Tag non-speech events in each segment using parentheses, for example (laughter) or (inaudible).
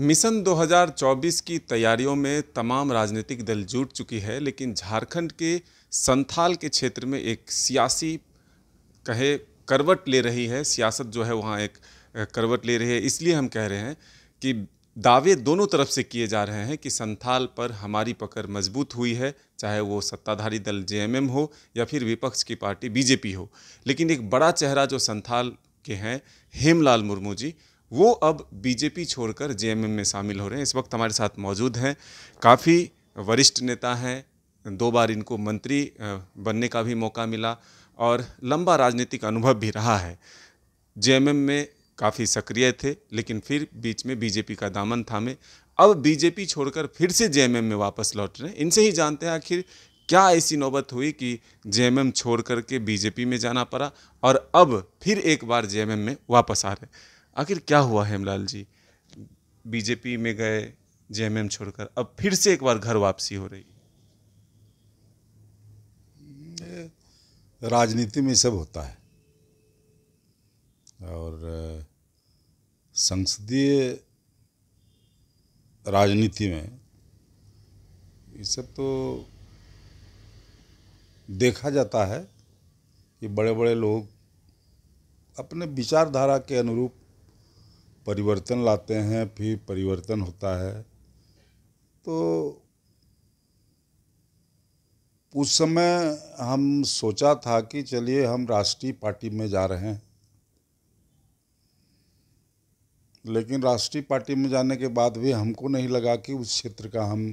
Mission 2024 की तैयारियों में तमाम राजनीतिक दल जुट चुकी है लेकिन झारखंड के संथाल के क्षेत्र में एक सियासी कहे करवट ले रही है सियासत जो है वहाँ एक करवट ले रही है इसलिए हम कह रहे हैं कि दावे दोनों तरफ से किए जा रहे हैं कि संथाल पर हमारी पकड़ मजबूत हुई है चाहे वो सत्ताधारी दल जेएमएम हो या फिर विपक्ष की पार्टी बीजेपी हो लेकिन एक बड़ा चेहरा जो संथाल के हैं हेमलाल मुर्मू जी वो अब बीजेपी छोड़कर जेएमएम में शामिल हो रहे हैं इस वक्त हमारे साथ मौजूद हैं काफ़ी वरिष्ठ नेता हैं दो बार इनको मंत्री बनने का भी मौका मिला और लंबा राजनीतिक अनुभव भी रहा है जेएमएम में काफ़ी सक्रिय थे लेकिन फिर बीच में बीजेपी का दामन थामे अब बीजेपी छोड़कर फिर से जेएमएम में वापस लौट रहे हैं इनसे ही जानते हैं आखिर क्या ऐसी नौबत हुई कि जेएमएम छोड़ के बीजेपी में जाना पड़ा और अब फिर एक बार जेएमएम में वापस आ रहे हैं आखिर क्या हुआ हेमलाल जी बीजेपी में गए जेएमएम छोड़कर अब फिर से एक बार घर वापसी हो रही राजनीति में सब होता है और संसदीय राजनीति में ये सब तो देखा जाता है कि बड़े बड़े लोग अपने विचारधारा के अनुरूप परिवर्तन लाते हैं फिर परिवर्तन होता है तो उस समय हम सोचा था कि चलिए हम राष्ट्रीय पार्टी में जा रहे हैं लेकिन राष्ट्रीय पार्टी में जाने के बाद भी हमको नहीं लगा कि उस क्षेत्र का हम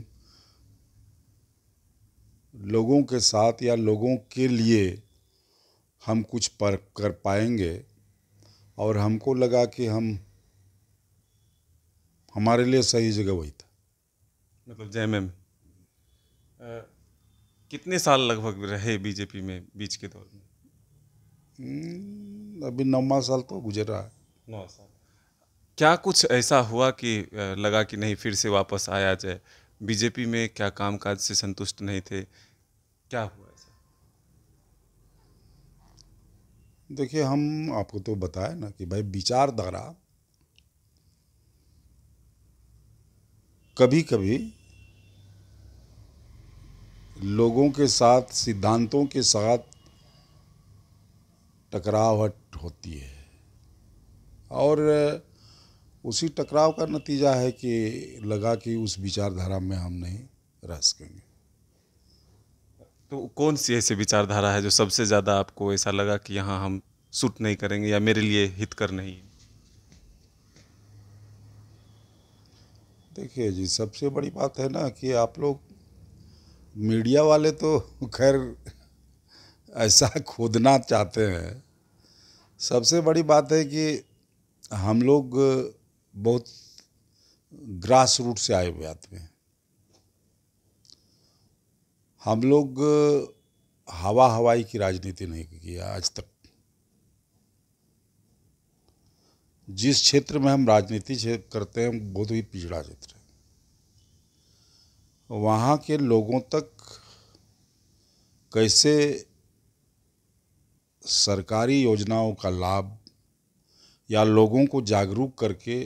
लोगों के साथ या लोगों के लिए हम कुछ पर कर पाएंगे और हमको लगा कि हम हमारे लिए सही जगह वही था मतलब जय मैम कितने साल लगभग रहे बीजेपी में बीच के दौर में हम्म, अभी नौवा साल तो गुजर रहा है नौ साल क्या कुछ ऐसा हुआ कि लगा कि नहीं फिर से वापस आया जाए बीजेपी में क्या कामकाज से संतुष्ट नहीं थे क्या हुआ ऐसा देखिए हम आपको तो बताया ना कि भाई विचारधारा कभी कभी लोगों के साथ सिद्धांतों के साथ टकरावट होती है और उसी टकराव का नतीजा है कि लगा कि उस विचारधारा में हम नहीं रह सकेंगे तो कौन सी ऐसी विचारधारा है जो सबसे ज़्यादा आपको ऐसा लगा कि यहाँ हम सूट नहीं करेंगे या मेरे लिए हितकर नहीं है देखिए जी सबसे बड़ी बात है ना कि आप लोग मीडिया वाले तो (laughs) खैर ऐसा खोदना चाहते हैं सबसे बड़ी बात है कि हम लोग बहुत ग्रास रूट से आए हुए आदमी हैं हम लोग हवा हवाई की राजनीति नहीं की आज तक जिस क्षेत्र में हम राजनीति करते हैं बहुत ही पिछड़ा क्षेत्र है वहाँ के लोगों तक कैसे सरकारी योजनाओं का लाभ या लोगों को जागरूक करके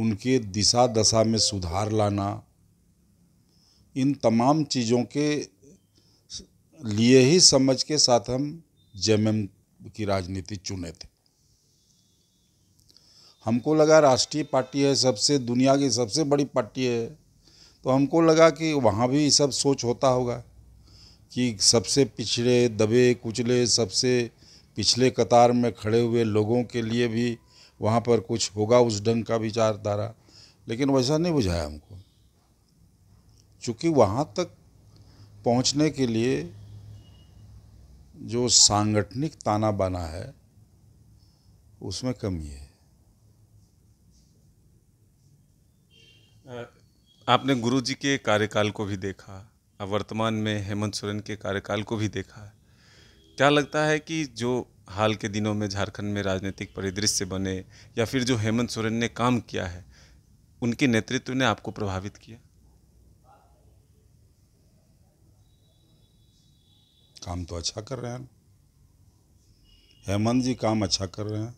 उनके दिशा दशा में सुधार लाना इन तमाम चीज़ों के लिए ही समझ के साथ हम जेएमएम की राजनीति चुने थे हमको लगा राष्ट्रीय पार्टी है सबसे दुनिया की सबसे बड़ी पार्टी है तो हमको लगा कि वहाँ भी सब सोच होता होगा कि सबसे पिछड़े दबे कुचले सबसे पिछले कतार में खड़े हुए लोगों के लिए भी वहाँ पर कुछ होगा उस ढंग का विचारधारा लेकिन वैसा नहीं बुझाया हमको चूँकि वहाँ तक पहुँचने के लिए जो सांगठनिक ताना बाना है उसमें कमी है आपने गुरु जी के कार्यकाल को भी देखा वर्तमान में हेमंत सोरेन के कार्यकाल को भी देखा क्या लगता है कि जो हाल के दिनों में झारखंड में राजनीतिक परिदृश्य बने या फिर जो हेमंत सोरेन ने काम किया है उनके नेतृत्व ने आपको प्रभावित किया काम तो अच्छा कर रहे हैं हेमंत जी काम अच्छा कर रहे हैं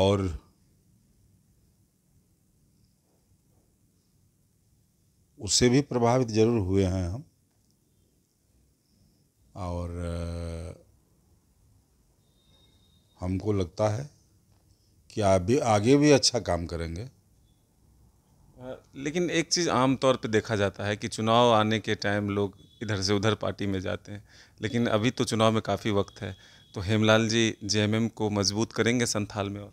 और उससे भी प्रभावित ज़रूर हुए हैं हम और हमको लगता है कि आप भी आगे भी अच्छा काम करेंगे लेकिन एक चीज़ आम तौर पे देखा जाता है कि चुनाव आने के टाइम लोग इधर से उधर पार्टी में जाते हैं लेकिन अभी तो चुनाव में काफ़ी वक्त है तो हेमलाल जी जेएमएम को मजबूत करेंगे संथाल में और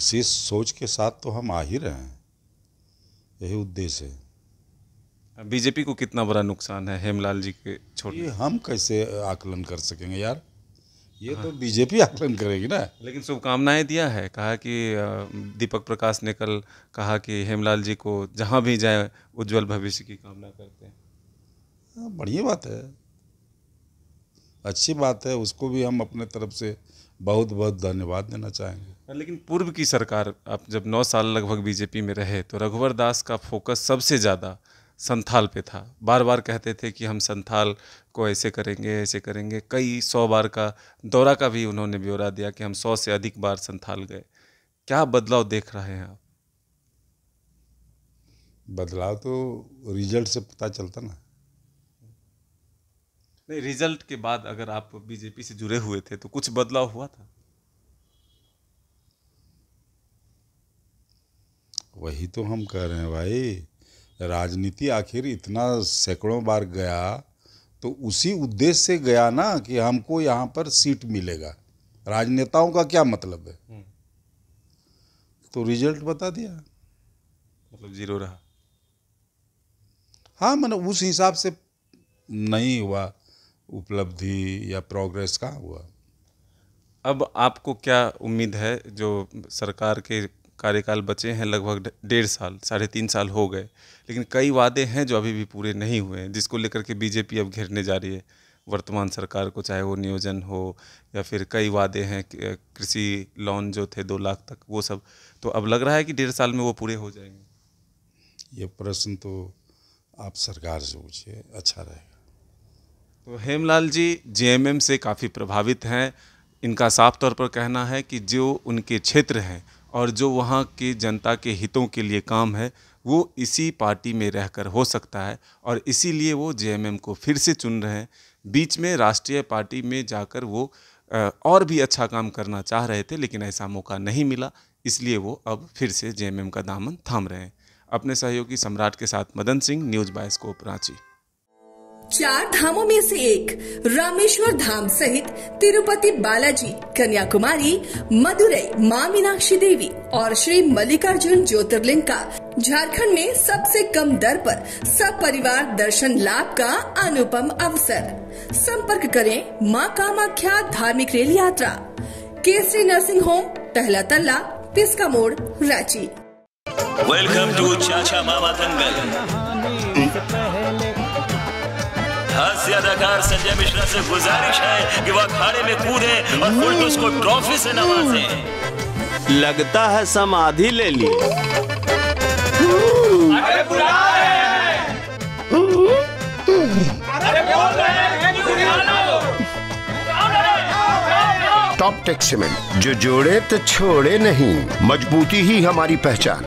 इसी सोच के साथ तो हम आ ही रहे हैं यही उद्देश्य है बीजेपी को कितना बड़ा नुकसान है हेमलाल जी के छोड़ने हम कैसे आकलन कर सकेंगे यार ये तो हाँ। तो बीजेपी आकलन करेगी ना लेकिन शुभकामनाएं दिया है कहा कि दीपक प्रकाश ने कल कहा कि हेमलाल जी को जहाँ भी जाए उज्जवल भविष्य की कामना करते हैं हाँ, बढ़िया बात है अच्छी बात है उसको भी हम अपने तरफ से बहुत बहुत धन्यवाद देना चाहेंगे हाँ, लेकिन पूर्व की सरकार आप जब नौ साल लगभग बीजेपी में रहे तो रघुवर दास का फोकस सबसे ज़्यादा संथाल पे था बार बार कहते थे कि हम संथाल को ऐसे करेंगे ऐसे करेंगे कई सौ बार का दौरा का भी उन्होंने ब्यौरा दिया कि हम सौ से अधिक बार संथाल गए क्या बदलाव देख रहे हैं आप बदलाव तो रिजल्ट से पता चलता ना नहीं रिजल्ट के बाद अगर आप बीजेपी से जुड़े हुए थे तो कुछ बदलाव हुआ था वही तो हम कह रहे हैं भाई राजनीति आखिर इतना सैकड़ों बार गया तो उसी उद्देश्य से गया ना कि हमको यहाँ पर सीट मिलेगा राजनेताओं का क्या मतलब है हम्म। तो रिजल्ट बता दिया मतलब जीरो रहा हाँ मैंने उस हिसाब से नहीं हुआ उपलब्धि या प्रोग्रेस कहाँ हुआ अब आपको क्या उम्मीद है जो सरकार के कार्यकाल बचे हैं लगभग डेढ़ साल साढ़े तीन साल हो गए लेकिन कई वादे हैं जो अभी भी पूरे नहीं हुए हैं जिसको लेकर के बीजेपी अब घेरने जा रही है वर्तमान सरकार को चाहे वो नियोजन हो या फिर कई वादे हैं कृषि लोन जो थे दो लाख तक वो सब तो अब लग रहा है कि डेढ़ साल में वो पूरे हो जाएंगे ये प्रश्न तो आप सरकार से पूछिए अच्छा रहेगा तो हेमलाल जी जेएमएम से काफ़ी प्रभावित हैं इनका साफ तौर पर कहना है कि जो उनके क्षेत्र हैं और जो वहाँ के जनता के हितों के लिए काम है वो इसी पार्टी में रहकर हो सकता है और इसीलिए वो जेएमएम को फिर से चुन रहे हैं बीच में राष्ट्रीय पार्टी में जाकर वो और भी अच्छा काम करना चाह रहे थे लेकिन ऐसा मौका नहीं मिला इसलिए वो अब फिर से जेएमएम का दामन थाम रहे हैं अपने सहयोगी सम्राट के साथ मदन सिंह न्यूज़ बायस्कोप रांची चार धामों में से एक रामेश्वर धाम सहित तिरुपति बालाजी कन्याकुमारी मदुरई मां मीनाक्षी देवी और श्री मल्लिकार्जुन ज्योतिर्लिंग का झारखंड में सबसे कम दर पर परिवार दर्शन लाभ का अनुपम अवसर संपर्क करें मां कामाख्या धार्मिक रेल यात्रा केसरी नर्सिंग होम पहला तल्ला पिस्का मोड़ रांची वेलकम टू चाचा मामा दंगल हास्य अदाकार संजय मिश्रा से गुजारिश है कि वह अखाड़े में कूदे और फुलटूस तो उसको ट्रॉफी से नवाजे लगता है समाधि ले ली अरे बुला रहे अरे बोल रहे टॉप टेक सीमेंट जो जोड़े तो छोड़े नहीं मजबूती ही हमारी पहचान